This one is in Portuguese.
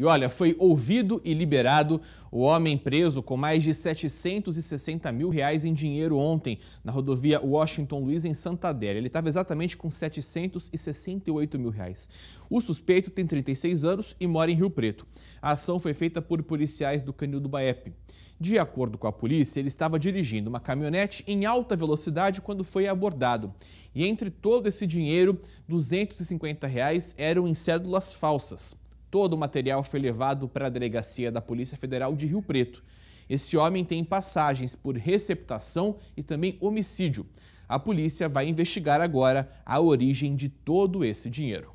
E olha, foi ouvido e liberado o homem preso com mais de 760 mil reais em dinheiro ontem na rodovia Washington Luiz, em Santa Adélia. Ele estava exatamente com 768 mil reais. O suspeito tem 36 anos e mora em Rio Preto. A ação foi feita por policiais do Canil do Baep. De acordo com a polícia, ele estava dirigindo uma caminhonete em alta velocidade quando foi abordado. E entre todo esse dinheiro, 250 reais eram em cédulas falsas. Todo o material foi levado para a delegacia da Polícia Federal de Rio Preto. Esse homem tem passagens por receptação e também homicídio. A polícia vai investigar agora a origem de todo esse dinheiro.